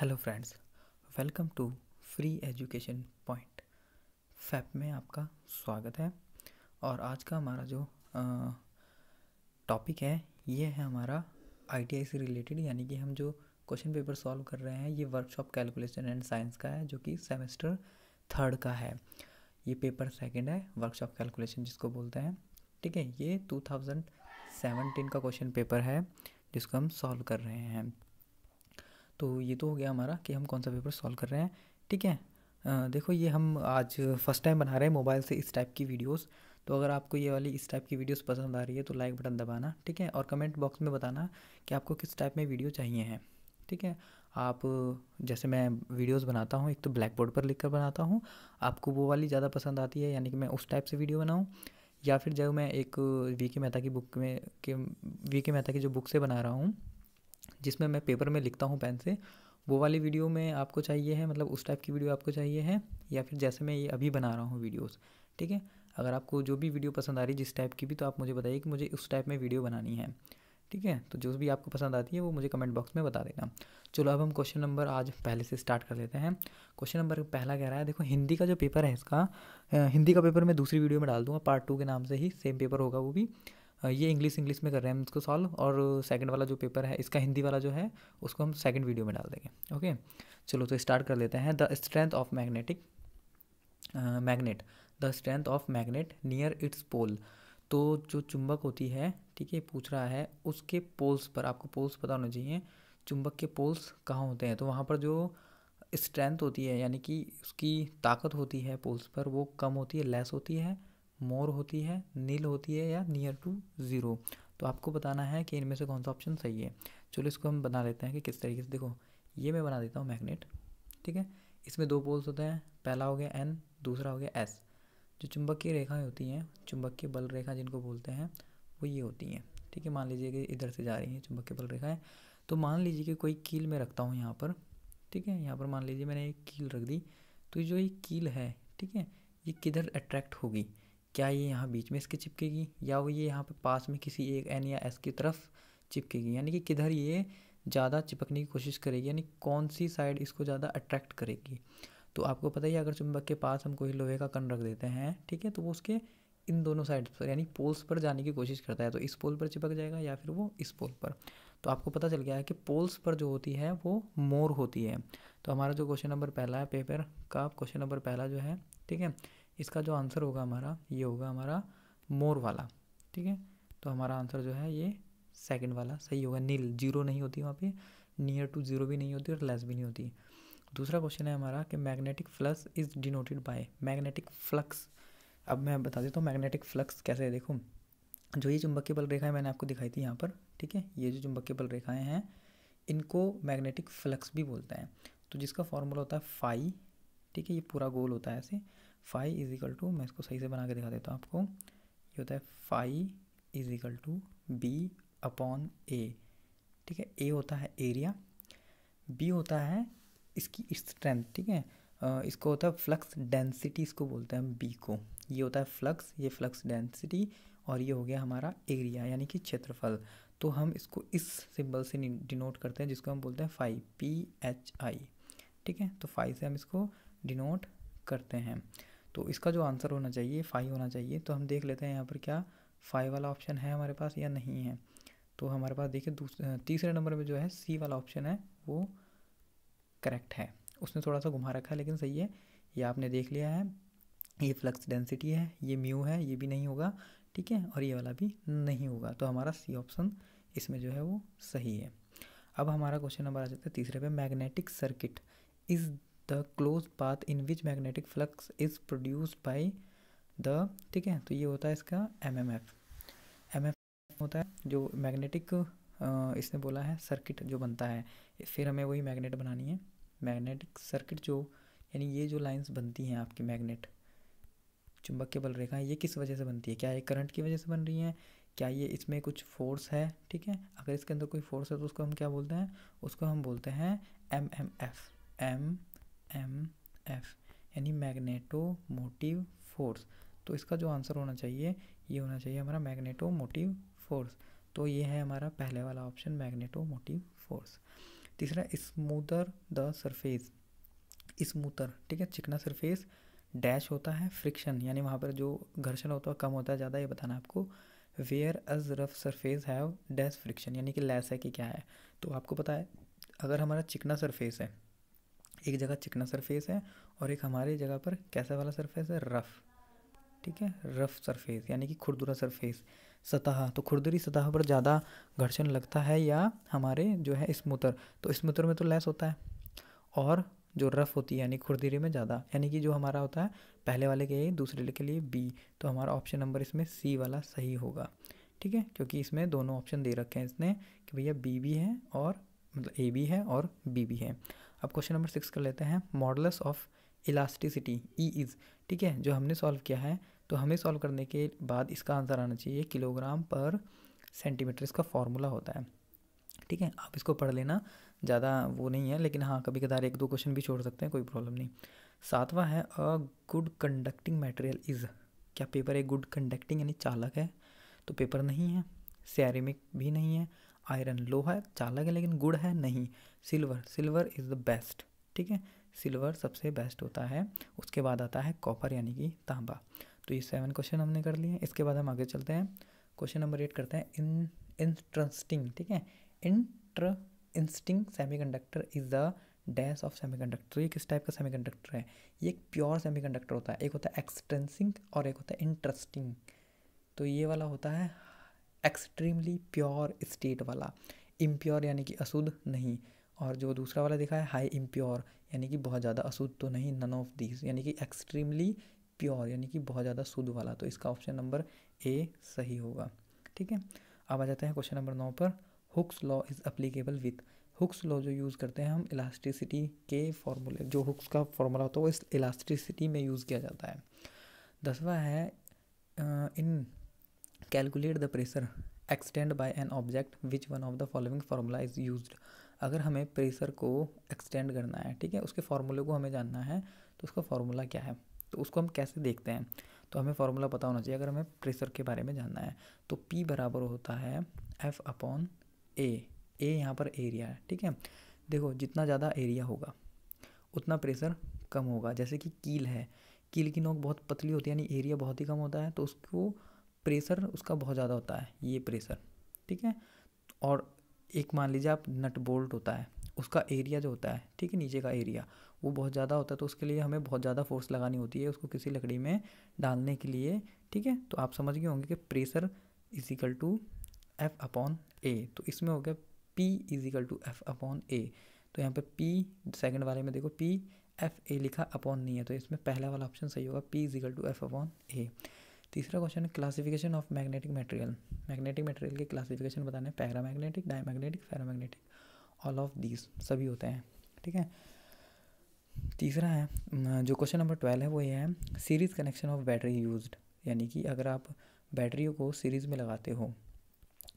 hello friends welcome to free education point फैप में आपका स्वागत है और आज का हमारा जो टॉपिक है ये है हमारा आईटीआई से रिलेटेड यानी कि हम जो क्वेश्चन पेपर सॉल्व कर रहे हैं ये वर्कशॉप कैलकुलेशन एंड साइंस का है जो कि सेमेस्टर थर्ड का है ये पेपर सेकंड है वर्कशॉप कैलकुलेशन जिसको बोलते हैं ठीक है ये 2017 का क्वेश्चन पेपर है जिसको हम सॉल्व कर रहे हैं तो ये तो हो गया हमारा कि हम कौन सा पेपर सॉल्व कर रहे हैं ठीक है आ, देखो ये हम आज फर्स्ट टाइम बना रहे हैं मोबाइल से इस टाइप की वीडियोस तो अगर आपको ये वाली इस टाइप की वीडियोस पसंद आ रही है तो लाइक बटन दबाना ठीक है और कमेंट बॉक्स में बताना कि आपको किस टाइप में वीडियो चाहिए हैं ठीक है आप जैसे मैं वीडियोस बनाता हूँ एक तो ब्लैक बोर्ड पर लिख कर बनाता हूँ आपको वो वाली ज़्यादा पसंद आती है यानी कि मैं उस टाइप से वीडियो बनाऊँ या फिर जब मैं एक वी के मेहता की बुक में के वी के मेहता की जो बुक से बना रहा हूँ जिसमें मैं पेपर में लिखता हूँ पेन से वो वाली वीडियो में आपको चाहिए है मतलब उस टाइप की वीडियो आपको चाहिए है या फिर जैसे मैं ये अभी बना रहा हूँ वीडियोस ठीक है अगर आपको जो भी वीडियो पसंद आ रही है जिस टाइप की भी तो आप मुझे बताइए कि मुझे उस टाइप में वीडियो बनानी है ठीक है तो जो भी आपको पसंद आती है वो मुझे कमेंट बॉक्स में बता देना चलो अब हम क्वेश्चन नंबर आज पहले से स्टार्ट कर लेते हैं क्वेश्चन नंबर पहला कह रहा है देखो हिंदी का जो पेपर है इसका हिंदी का पेपर मैं दूसरी वीडियो में डाल दूँगा पार्ट टू के नाम से ही सेम पेपर होगा वो भी ये इंग्लिश इंग्लिश में कर रहे हैं हम इसको सॉल्व और सेकंड वाला जो पेपर है इसका हिंदी वाला जो है उसको हम सेकंड वीडियो में डाल देंगे ओके चलो तो स्टार्ट कर लेते हैं the strength of magnetic magnet the strength of magnet near its pole तो जो चुंबक होती है ठीक है पूछ रहा है उसके पोल्स पर आपको पोल्स पता होना चाहिए चुंबक के पोल्स कहाँ होते हैं तो वहाँ पर जो स्ट्रेंथ होती है यानी कि उसकी ताकत होती है पोल्स पर वो कम होती है लेस होती है मोर होती है नील होती है या नियर टू ज़ीरो तो आपको बताना है कि इनमें से कौन सा ऑप्शन सही है चलो इसको हम बना लेते हैं कि किस तरीके से देखो ये मैं बना देता हूँ मैग्नेट ठीक है इसमें दो पोल्स होते हैं पहला हो गया एन दूसरा हो गया एस जो की रेखाएँ होती हैं की बल रेखा जिनको बोलते हैं वो ये होती हैं ठीक है मान लीजिए कि इधर से जा रही हैं की बल रेखाएँ तो मान लीजिए कि कोई कील मैं रखता हूँ यहाँ पर ठीक है यहाँ पर मान लीजिए मैंने एक कील रख दी तो जो ये कील है ठीक है ये किधर अट्रैक्ट होगी क्या ये यहाँ बीच में इसके चिपकेगी या वो ये यहाँ पे पास में किसी एक एन या एस की तरफ चिपकेगी यानी कि किधर ये ज़्यादा चिपकने की कोशिश करेगी यानी कौन सी साइड इसको ज़्यादा अट्रैक्ट करेगी तो आपको पता ही अगर चुंबक के पास हम कोई लोहे का कन रख देते हैं ठीक है तो वो उसके इन दोनों साइड पर यानी पोल्स पर जाने की कोशिश करता है तो इस पोल पर चिपक जाएगा या फिर वो इस पोल पर तो आपको पता चल गया है कि पोल्स पर जो होती है वो मोर होती है तो हमारा जो क्वेश्चन नंबर पहला है पेपर का क्वेश्चन नंबर पहला जो है ठीक है इसका जो आंसर होगा हमारा ये होगा हमारा मोर वाला ठीक है तो हमारा आंसर जो है ये सेकंड वाला सही होगा नील जीरो नहीं होती वहाँ पे नियर टू जीरो भी नहीं होती और लेस भी नहीं होती दूसरा क्वेश्चन है हमारा कि magnetic flux is denoted by magnetic flux अब मैं बता देता हूँ मैग्नेटिक फ्लक्स कैसे है देखो जो ये चुंबकीय बल रेखाएं मैंने आपको दिखाई थी यहाँ पर ठीक है ये जो चुंबकीय बल रेखाएं हैं इनको मैग्नेटिक फ्लक्स भी बोलते हैं तो जिसका फॉर्मूला होता है फाई ठीक है ये पूरा गोल होता है ऐसे फाइव इज इक्वल टू मैं इसको सही से बना के दिखा देता हूँ आपको ये होता है five is equal to B upon A ठीक है ए होता है एरिया बी होता है इसकी स्ट्रेंथ ठीक है इसको होता है फ्लक्स डेंसिटी इसको बोलते हैं बी को ये होता है फ्लक्स ये फ्लक्स डेंसिटी और ये हो गया हमारा एरिया यानी कि क्षेत्रफल तो हम इसको इस सिंबल से डिनोट करते हैं जिसको हम बोलते हैं फाइव पी एच आई ठीक है तो फाइव से हम इसको डिनोट करते हैं तो इसका जो आंसर होना चाहिए फाइव होना चाहिए तो हम देख लेते हैं यहाँ पर क्या फाइव वाला ऑप्शन है हमारे पास या नहीं है तो हमारे पास देखिए तीसरे नंबर में जो है सी वाला ऑप्शन है वो करेक्ट है उसने थोड़ा सा घुमा रखा है लेकिन सही है ये आपने देख लिया है ये फ्लक्स डेंसिटी है ये म्यू है ये भी नहीं होगा ठीक है और ये वाला भी नहीं होगा तो हमारा सी ऑप्शन इसमें जो है वो सही है अब हमारा क्वेश्चन नंबर आ जाता है तीसरे पे magnetic circuit is the close path in which magnetic flux is produce by the ठीक है तो ये होता है इसका M M F M F होता है जो मैग्नेटिक इसने बोला है सर्किट जो बनता है फिर हमें वही मैग्नेट बनानी है मैग्नेटिक सर्किट जो यानी ये जो लाइन्स बनती हैं आपकी मैग्नेट चुंबक के बल रेखा ये किस वजह से बनती है क्या ये करंट की वजह से बन रही है क्या ये इसमें कुछ फोर्स है ठीक है अगर इसके अंदर कोई फोर्स है तो उसको हम क्या बोलते हैं उसको हम बोलते हैं M M F M M F यानी मैग्नेटो मोटिव फोर्स तो इसका जो आंसर होना चाहिए ये होना चाहिए हमारा मैग्नेटो मोटिव फोर्स तो ये है हमारा पहले वाला ऑप्शन मैग्नेटो मोटिव फोर्स तीसरा स्मूदर द सरफेस स्मूथर ठीक है चिकना सरफेस डैश होता है फ्रिक्शन यानी वहाँ पर जो घर्षण होता है कम होता है ज़्यादा ये बताना है आपको whereas rough surface have dash friction यानी कि लेस है कि क्या है तो आपको पता है अगर हमारा चिकना सरफेस है एक जगह चिकना सरफेस है और एक हमारे जगह पर कैसा वाला सरफेस है रफ़ ठीक है रफ़ सरफेस यानी कि खुरदुरा सरफेस सतह तो खुरदुरी सतह पर ज़्यादा घर्षण लगता है या हमारे जो है स्मूतर तो स्मूतर में तो लेस होता है और जो रफ़ होती है यानी खुरदुरी में ज़्यादा यानी कि जो हमारा होता है पहले वाले के दूसरे के लिए बी तो हमारा ऑप्शन नंबर इसमें सी वाला सही होगा ठीक है क्योंकि इसमें दोनों ऑप्शन दे रखे हैं इसने कि भैया बी भी है और मतलब ए भी है और बी भी है अब क्वेश्चन नंबर सिक्स कर लेते हैं models of elasticity E e is ठीक है जो हमने सॉल्व किया है तो हमें सॉल्व करने के बाद इसका आंसर आना चाहिए किलोग्राम पर सेंटीमीटर इसका फॉर्मूला होता है ठीक है आप इसको पढ़ लेना ज़्यादा वो नहीं है लेकिन हाँ कभी कदार एक दो क्वेश्चन भी छोड़ सकते हैं कोई प्रॉब्लम नहीं सातवां है a good conducting material is क्या पेपर एक गुड कंडक्टिंग यानी चालक है तो पेपर नहीं है सैरेमिक भी नहीं है आयरन लो है चालक है लेकिन गुड़ है नहीं silver silver is the best ठीक है सिल्वर सबसे बेस्ट होता है उसके बाद आता है कॉपर यानी कि तांबा तो ये सेवन क्वेश्चन हमने कर लिए इसके बाद हम आगे चलते हैं क्वेश्चन नंबर एट करते हैं इन इंट्रस्टिंग ठीक है intrinsic conductor is the dash of conductor ये किस टाइप का कंडक्टर है ये एक प्योर कंडक्टर होता है एक होता है एक्सटेंसिंग और एक होता है इंटरेस्टिंग तो ये वाला होता है एक्सट्रीमली प्योर स्टेट वाला इम्प्योर यानी कि अशुद्ध नहीं और जो दूसरा वाला देखा है हाई इम्प्योर यानी कि बहुत ज़्यादा अशुद्ध तो नहीं नन ऑफ दीज यानी कि एक्सट्रीमली प्योर यानी कि बहुत ज़्यादा शुद्ध वाला तो इसका ऑप्शन नंबर ए सही होगा ठीक है अब आ जाते हैं क्वेश्चन नंबर नौ पर Hooke's law is applicable with Hooke's law जो यूज़ करते हैं हम इलास्टिसिटी के फॉर्मूले जो हुक्स का फॉर्मूला होता है वो इस इलास्टिसिटी में यूज़ किया जाता है दसवा है in calculate the pressure extend by an object which one of the following formula is use अगर हमें प्रेशर को एक्सटेंड करना है ठीक है उसके फार्मूले को हमें जानना है तो उसका फार्मूला क्या है तो उसको हम कैसे देखते हैं तो हमें फार्मूला पता होना चाहिए अगर हमें प्रेशर के बारे में जानना है तो पी बराबर होता है एफ अपॉन ए ए यहाँ पर एरिया है ठीक है देखो जितना ज़्यादा एरिया होगा उतना प्रेशर कम होगा जैसे कि कील है कील की नोक बहुत पतली होती है यानी एरिया बहुत ही कम होता है तो उसको प्रेशर उसका बहुत ज़्यादा होता है ये प्रेशर ठीक है और एक मान लीजिए आप नट बोल्ट होता है उसका एरिया जो होता है ठीक है नीचे का एरिया वो बहुत ज़्यादा होता है तो उसके लिए हमें बहुत ज़्यादा फोर्स लगानी होती है उसको किसी लकड़ी में डालने के लिए ठीक है तो आप समझ गए होंगे कि pressure is equal to F upon A तो इसमें हो गया P is equal to F upon A तो यहाँ पे पी सेकंड वाले में देखो पी एफ ए लिखा अपॉन नहीं है तो इसमें पहला वाला ऑप्शन सही होगा P is equal to F upon A तीसरा क्वेश्चन है classification of magnetic material magnetic material के क्लासिफिकेशन मैग्नेटिक है paramagnetic diamagnetic ferromagnetic all of these सभी होते हैं ठीक है तीसरा है जो क्वेश्चन नंबर ट्वेल्व है वो ये है series connection of battery use यानी कि अगर आप बैटरी को सीरीज़ में लगाते हो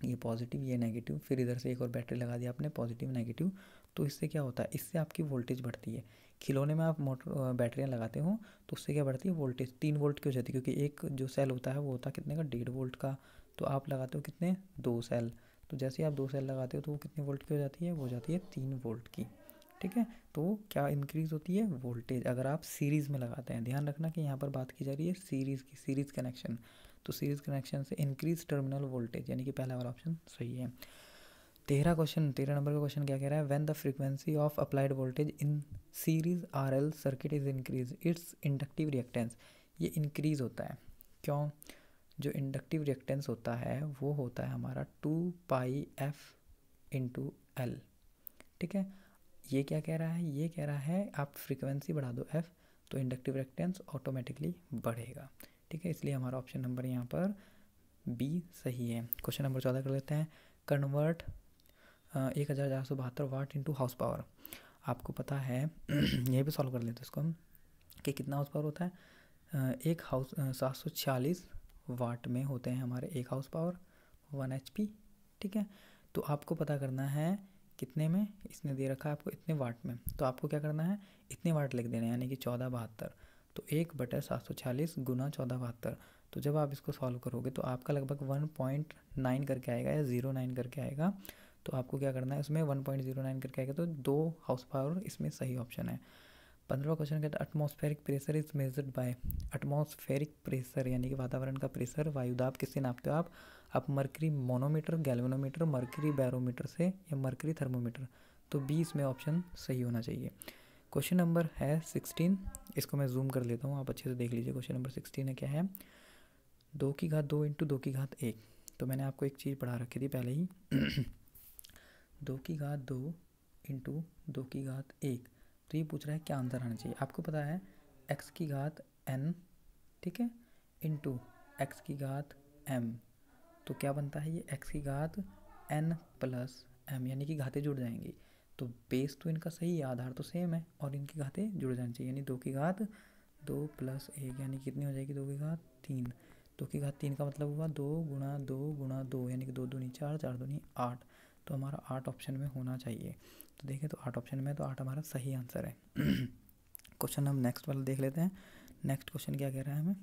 ये पॉजिटिव ये नेगेटिव फिर इधर से एक और बैटरी लगा दी आपने पॉजिटिव नेगेटिव तो इससे क्या होता है इससे आपकी वोल्टेज बढ़ती है खिलौने में आप मोटर बैटरियाँ लगाते हो तो उससे क्या बढ़ती है वोल्टेज तीन वोल्ट की हो जाती है क्योंकि एक जो सेल होता है वो होता है कितने का डेढ़ वोल्ट का तो आप लगाते हो कितने दो सेल तो जैसे ही आप दो सेल लगाते हो तो वो कितने वोल्ट की हो जाती है वो हो जाती है तीन वोल्ट की ठीक है तो क्या इंक्रीज़ होती है वोल्टेज अगर आप सीरीज़ में लगाते हैं ध्यान रखना कि यहाँ पर बात की जा रही है सीरीज़ की सीरीज़ कनेक्शन तो सीरीज़ कनेक्शन से इंक्रीज टर्मिनल वोल्टेज यानी कि पहला वाला ऑप्शन सही है तेरह क्वेश्चन तेरह नंबर का क्वेश्चन क्या कह रहा है when the frequency of applied voltage in series R L circuit is increase its inductive reactance ये इंक्रीज होता है क्यों जो इंडक्टिव रिएक्टेंस होता है वो होता है हमारा two pi F into L ठीक है ये क्या कह रहा है ये कह रहा है आप फ्रीक्वेंसी बढ़ा दो एफ़ तो इंडक्टिव रिएक्टेंस ऑटोमेटिकली बढ़ेगा ठीक है इसलिए हमारा ऑप्शन नंबर यहाँ पर बी सही है क्वेश्चन नंबर चौदह कर लेते हैं कन्वर्ट एक हज़ार चार सौ बहत्तर वाट इंटू हाउस पावर आपको पता है यह भी सॉल्व कर लेते इसको हम कि कितना हाउस पावर होता है एक हाउस सात सौ छियालीस वाट में होते हैं हमारे एक horse power one H P ठीक है तो आपको पता करना है कितने में इसने दे रखा है आपको इतने वाट में तो आपको क्या करना है इतने वाट लिख देने यानी कि चौदह बहत्तर तो एक बटे सात सौ छियालीस गुना चौदह बहत्तर तो जब आप इसको सॉल्व करोगे तो आपका लगभग वन पॉइंट नाइन करके आएगा या ज़ीरो नाइन करके आएगा तो आपको क्या करना है उसमें वन पॉइंट जीरो नाइन करके आएगा तो दो हाउस पावर इसमें सही ऑप्शन है पंद्रह क्वेश्चन कहता है atmospheric pressure is measured by atmospheric pressure यानी कि वातावरण का प्रेशर वायुदाब किससे नापते हो आप आप mercury manometer galvanometer mercury barometer से या मरकरी थर्मोमीटर तो बी इसमें ऑप्शन सही होना चाहिए क्वेश्चन नंबर है सिक्सटीन इसको मैं जूम कर लेता हूँ आप अच्छे से देख लीजिए क्वेश्चन नंबर सिक्सटीन है क्या है दो की घात दो इंटू दो की घात एक तो मैंने आपको एक चीज़ पढ़ा रखी थी पहले ही दो की घात दो इंटू दो की घात एक तो ये पूछ रहा है क्या आंसर आना चाहिए आपको पता है एक्स की घात एन ठीक है इंटू एक्स की घात एम तो क्या बनता है ये एक्स की घात एन प्लस एम यानी कि घातें जुड़ जाएंगी तो बेस तो इनका सही है आधार तो सेम है और इनकी घातें जुड़ जानी चाहिए यानी दो की घात दो प्लस एक यानी कितनी हो जाएगी दो की घात तीन दो की घात तीन का मतलब हुआ दो गुणा दो गुणा दो यानी कि दो दूनी चार चार दूनी आठ तो हमारा आठ ऑप्शन में होना चाहिए तो देखिए तो आठ ऑप्शन में तो आठ हमारा सही आंसर है क्वेश्चन हम नेक्स्ट वाला देख लेते हैं नेक्स्ट क्वेश्चन क्या कह रहा है हमें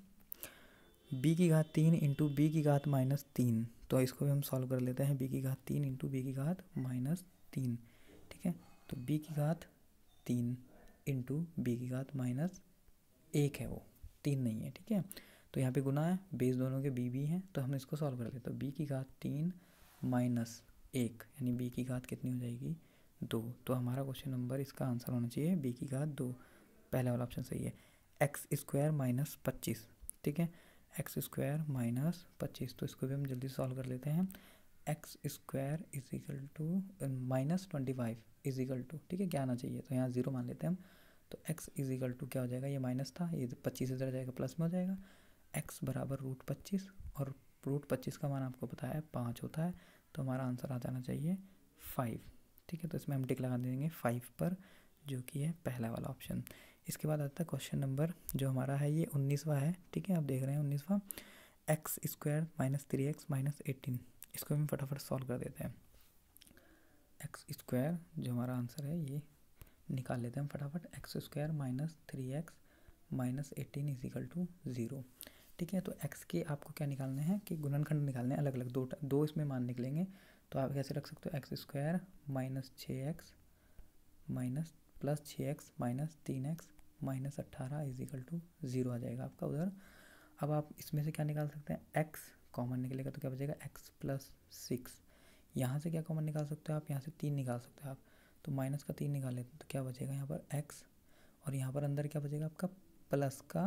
बी की घात तीन इंटू बी की घात माइनस तीन तो इसको भी हम सॉल्व कर लेते हैं बी की घात तीन इंटू बी की घात माइनस तीन ठीक है तो बी की घात तीन इंटू बी की घात माइनस एक है वो तीन नहीं है ठीक है तो यहाँ पे गुना है बेस दोनों के बी बी हैं तो हम इसको सॉल्व कर लेते हैं तो बी की घात तीन माइनस एक यानी बी की घात कितनी हो जाएगी दो तो हमारा क्वेश्चन नंबर इसका आंसर होना चाहिए बी की घात दो पहला वाला ऑप्शन सही है एक्स स्क्वायर माइनस पच्चीस ठीक है एक्स स्क्वायर माइनस पच्चीस तो इसको भी हम जल्दी सॉल्व कर लेते हैं X square is equal to minus twenty five is equal to ठीक है क्या आना चाहिए तो यहाँ जीरो मान लेते हैं हम तो एक्स इजिकल टू क्या हो जाएगा ये माइनस था ये पच्चीस इधर जाएगा प्लस में हो जाएगा एक्स बराबर रूट पच्चीस और रूट पच्चीस का मान आपको पता है पाँच होता है तो हमारा आंसर आ जाना चाहिए फाइव ठीक है तो इसमें हम टिक लगा देंगे फाइव पर जो कि है पहला वाला ऑप्शन इसके बाद आता है क्वेश्चन नंबर जो हमारा है ये उन्नीसवा है ठीक है आप देख रहे हैं उन्नीसवा X square minus three X minus eighteen इसको हम फटाफट सॉल्व कर देते हैं एक्स स्क्वायर जो हमारा आंसर है ये निकाल लेते हैं फटाफट X square minus three X minus eighteen is equal to zero ठीक है तो एक्स के आपको क्या निकालने हैं कि गुणनखंड निकालने हैं अलग अलग दो दो इसमें मान निकलेंगे तो आप कैसे रख सकते हो एक्स स्क्वायर माइनस छः एक्स माइनस प्लस छः एक्स माइनस तीन एक्स माइनस अट्ठारह इजिकल टू ज़ीरो आ जाएगा आपका उधर अब आप इसमें से क्या निकाल सकते हैं एक्स कॉमन निकलेगा तो क्या बचेगा एक्स प्लस सिक्स यहाँ से क्या कॉमन निकाल सकते हो आप यहाँ से तीन निकाल सकते हो आप तो माइनस का तीन निकाल लेते तो क्या बचेगा यहाँ पर एक्स और यहाँ पर अंदर क्या बचेगा आपका प्लस का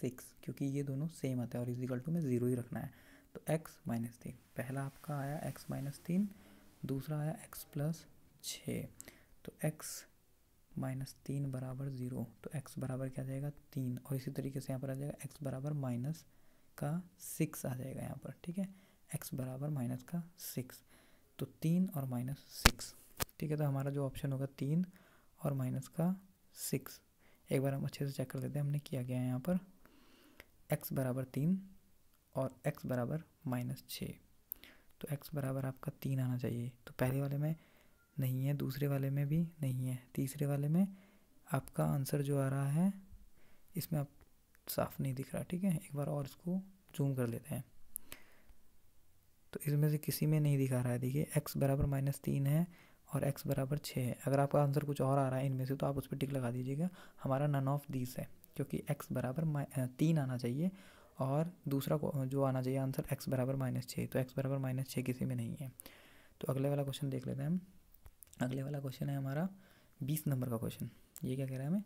सिक्स क्योंकि ये दोनों सेम आते हैं और इजिकल टू में ज़ीरो ही रखना है तो एक्स माइनस तीन पहला आपका आया एक्स माइनस तीन दूसरा आया एक्स प्लस छः तो एक्स माइनस तीन बराबर ज़ीरो तो एक्स बराबर क्या आ जाएगा तीन और इसी तरीके से यहाँ पर आ जाएगा एक्स बराबर माइनस का सिक्स आ जाएगा यहाँ पर ठीक है एक्स बराबर माइनस का सिक्स तो तीन और माइनस सिक्स ठीक है तो हमारा जो ऑप्शन होगा तीन और माइनस का सिक्स एक बार हम अच्छे से चेक कर लेते हैं हमने किया गया है यहाँ पर x बराबर तीन और x बराबर माइनस छः तो x बराबर आपका तीन आना चाहिए तो पहले वाले में नहीं है दूसरे वाले में भी नहीं है तीसरे वाले में आपका आंसर जो आ रहा है इसमें आप साफ नहीं दिख रहा ठीक है एक बार और इसको जूम कर लेते हैं तो इसमें से किसी में नहीं दिखा रहा है देखिए x बराबर माइनस तीन है और एक्स बराबर छः है अगर आपका आंसर कुछ और आ रहा है इनमें से तो आप उस पर टिक लगा दीजिएगा हमारा नन ऑफ दीस है क्योंकि एक्स बराबर तीन आना चाहिए और दूसरा जो आना चाहिए आंसर एक्स बराबर माइनस छः तो एक्स बराबर माइनस छः किसी में नहीं है तो अगले वाला क्वेश्चन देख लेते हैं हम अगले वाला क्वेश्चन है हमारा बीस नंबर का क्वेश्चन ये क्या कह रहा है हमें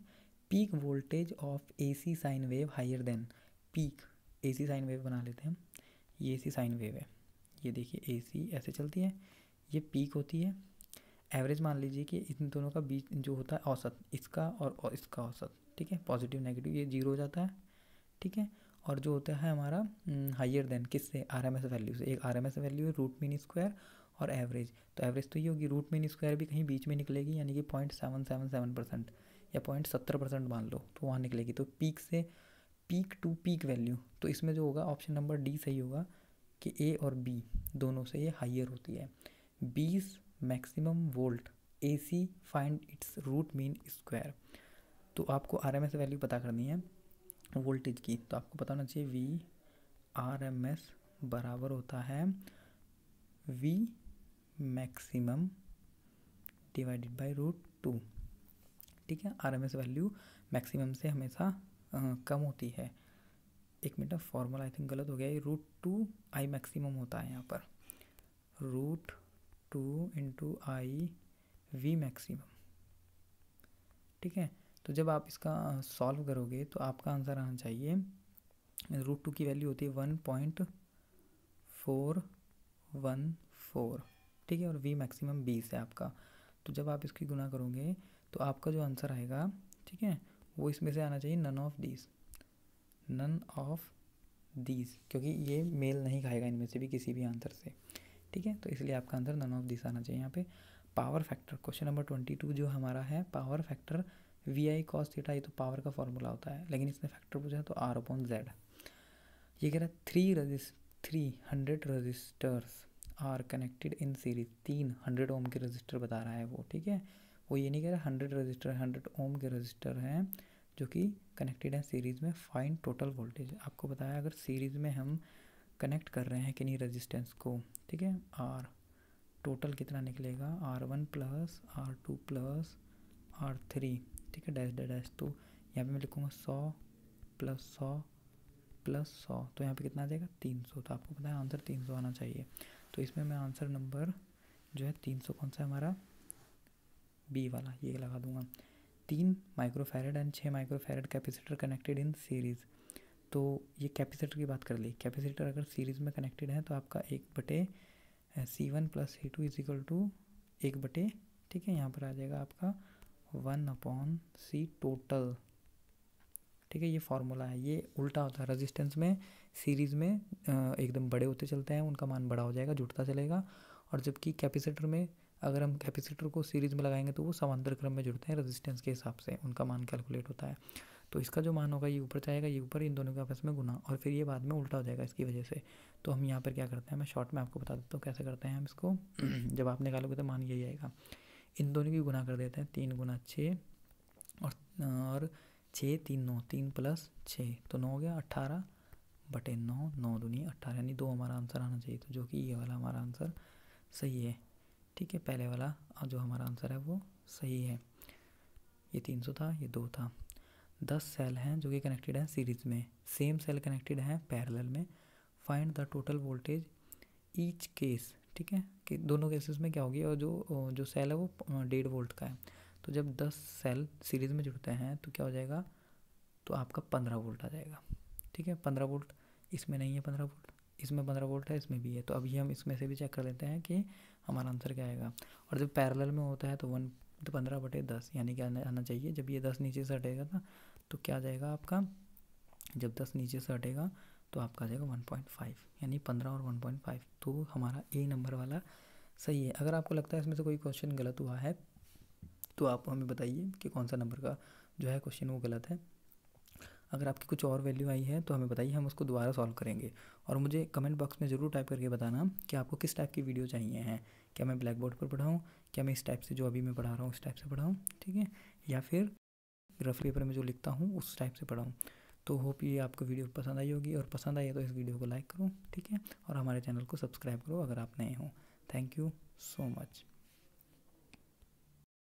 peak voltage of A C sine wave higher than peak A C sine wave बना लेते हैं ये ए सी साइन वेव है ये देखिए ए सी ऐसे चलती है ये पीक होती है एवरेज मान लीजिए कि इन दोनों का बीच जो होता है औसत इसका और इसका औसत ठीक है पॉजिटिव नेगेटिव ये जीरो हो जाता है ठीक है और जो होता है हमारा हाइयर देन किससे आर एम एस वैल्यू से एक आर एम एस वैल्यू है रूट मीन स्क्वायर और एवरेज तो एवरेज तो ये होगी रूट मीन स्क्वायर भी कहीं बीच में निकलेगी यानी कि point seven seven seven percent या पॉइंट सत्तर परसेंट मान लो तो वहाँ निकलेगी तो पीक से पीक टू पीक वैल्यू तो इसमें जो होगा ऑप्शन नंबर डी सही होगा कि ए और बी दोनों से ये हाइयर होती है बीस maximum volt A C find its root mean square तो आपको आर एम एस वैल्यू पता करनी है वोल्टेज की तो आपको पता होना चाहिए वी आर एम एस बराबर होता है V maximum divided by root two ठीक है R M S value maximum से हमेशा कम होती है एक मिनट फॉर्मूला आई थिंक गलत हो गया ये रूट टू आई मैक्सिमम होता है यहाँ पर root two into I V maximum ठीक है तो जब आप इसका सॉल्व करोगे तो आपका आंसर आना चाहिए रूट टू की वैल्यू होती है one point four one four ठीक है और वी मैक्सिमम बीस है आपका तो जब आप इसकी गुना करोगे तो आपका जो आंसर आएगा ठीक है वो इसमें से आना चाहिए none of these none of these क्योंकि ये मेल नहीं खाएगा इनमें से भी किसी भी आंसर से ठीक है तो इसलिए आपका आंसर नन ऑफ दिस आना चाहिए यहाँ पे power factor question number twenty two जो हमारा है power factor V I cos theta ये तो पावर का फॉर्मूला होता है लेकिन इसने फैक्टर पूछा तो आर अपॉन जेड ये कह रहा है three resist three hundred resistors are connected in series तीन हंड्रेड ओम के रजिस्टर बता रहा है वो ठीक है वो ये नहीं कह रहा हंड्रेड रजिस्टर हंड्रेड ओम के रजिस्टर हैं जो कि कनेक्टेड है सीरीज़ में फाइन टोटल वोल्टेज आपको बताया अगर सीरीज़ में हम कनेक्ट कर रहे हैं नहीं रेजिस्टेंस को ठीक है आर टोटल कितना निकलेगा R one plus R two plus R three ठीक है डैश डैश डैश तो यहाँ पे मैं लिखूँगा सौ प्लस सौ प्लस सौ तो यहाँ पे कितना आ जाएगा तीन सौ तो आपको पता है आंसर तीन सौ आना चाहिए तो इसमें मैं आंसर नंबर जो है तीन सौ कौन सा है हमारा बी वाला ये लगा दूंगा तीन माइक्रोफेरेड एंड छः microfarad capacitor connected in series तो ये कैपेसिटर की बात कर ली कैपेसिटर अगर सीरीज़ में कनेक्टेड है तो आपका एक बटे C one plus C two is equal to एक बटे ठीक है यहाँ पर आ जाएगा आपका वन अपॉन सी टोटल ठीक है ये फार्मूला है ये उल्टा होता है रेजिस्टेंस में सीरीज़ में एकदम बड़े होते चलते हैं उनका मान बड़ा हो जाएगा जुटता चलेगा और जबकि कैपेसिटर में अगर हम कैपेसिटर को सीरीज़ में लगाएंगे तो वो समांतर क्रम में जुड़ते हैं रेजिस्टेंस के हिसाब से उनका मान कैलकुलेट होता है तो इसका जो मान होगा ये ऊपर जाएगा ये ऊपर इन दोनों के आपस में गुना और फिर ये बाद में उल्टा हो जाएगा इसकी वजह से तो हम यहाँ पर क्या करते हैं मैं शॉर्ट में आपको बता देता हूँ कैसे करते हैं हम इसको जब आप निकालोगे तो मान यही आएगा इन दोनों की गुना कर देते हैं तीन गुना छः और और छः तीन नौ तीन प्लस छः तो नौ हो गया अट्ठारह बटे नौ नौ दुनी अट्ठारह यानी दो हमारा आंसर आना चाहिए तो जो कि ये वाला हमारा आंसर सही है ठीक है पहले वाला जो हमारा आंसर है वो सही है ये तीन सौ था ये दो था दस सेल हैं जो कि कनेक्टेड हैं सीरीज में सेम सेल कनेक्टेड हैं पैरेलल में find the total voltage each case ठीक है कि दोनों केसेस में क्या होगी और जो जो सेल है वो डेढ़ वोल्ट का है तो जब दस सेल सीरीज में जुड़ते हैं तो क्या हो जाएगा तो आपका पंद्रह वोल्ट आ जाएगा ठीक है पंद्रह वोल्ट इसमें नहीं है पंद्रह वोल्ट इसमें पंद्रह वोल्ट है इसमें भी है तो अभी हम इसमें से भी चेक कर लेते हैं कि हमारा आंसर क्या आएगा और जब पैरेलल में होता है तो वन तो पंद्रह बटे दस यानी कि आना आना चाहिए जब ये दस नीचे से हटेगा ना तो क्या जाएगा आपका जब दस नीचे से हटेगा तो आपका आ जाएगा वन पॉइंट फाइव यानी पंद्रह और वन पॉइंट फाइव तो हमारा ए नंबर वाला सही है अगर आपको लगता है इसमें से कोई क्वेश्चन गलत हुआ है तो आप हमें बताइए कि कौन सा नंबर का जो है क्वेश्चन वो गलत है अगर आपकी कुछ और वैल्यू आई है तो हमें बताइए हम उसको दोबारा सॉल्व करेंगे और मुझे कमेंट बॉक्स में ज़रूर टाइप करके बताना कि आपको किस टाइप की वीडियो चाहिए हैं क्या मैं ब्लैक बोर्ड पर पढ़ाऊँ क्या मैं इस टाइप से जो अभी मैं पढ़ा रहा हूँ उस टाइप से पढ़ाऊँ ठीक है या फिर रफ पेपर में जो लिखता हूँ उस टाइप से पढ़ाऊँ तो होप ये आपको वीडियो पसंद आई होगी और पसंद आई है तो इस वीडियो को लाइक करो ठीक है और हमारे चैनल को सब्सक्राइब करो अगर आप नए हो थैंक यू सो मच